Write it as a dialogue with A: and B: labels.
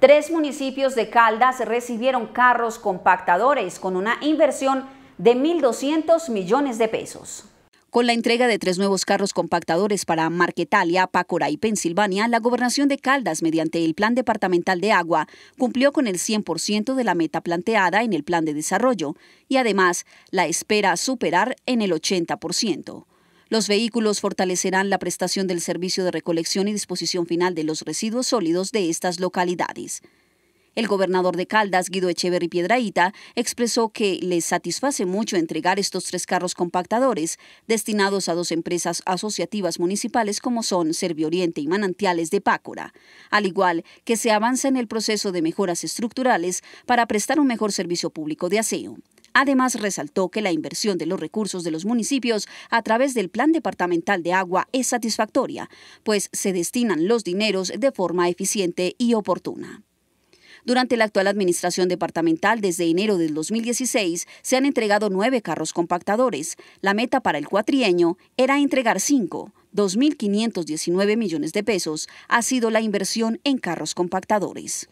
A: Tres municipios de Caldas recibieron carros compactadores con una inversión de 1.200 millones de pesos. Con la entrega de tres nuevos carros compactadores para Marquetalia, Pacora y Pensilvania, la gobernación de Caldas, mediante el Plan Departamental de Agua, cumplió con el 100% de la meta planteada en el Plan de Desarrollo y además la espera superar en el 80%. Los vehículos fortalecerán la prestación del servicio de recolección y disposición final de los residuos sólidos de estas localidades. El gobernador de Caldas, Guido Echeverri Piedraíta, expresó que les satisface mucho entregar estos tres carros compactadores destinados a dos empresas asociativas municipales como son Servioriente y Manantiales de Pácora, al igual que se avanza en el proceso de mejoras estructurales para prestar un mejor servicio público de aseo. Además, resaltó que la inversión de los recursos de los municipios a través del Plan Departamental de Agua es satisfactoria, pues se destinan los dineros de forma eficiente y oportuna. Durante la actual administración departamental, desde enero del 2016, se han entregado nueve carros compactadores. La meta para el cuatrienio era entregar cinco. 2.519 millones de pesos ha sido la inversión en carros compactadores.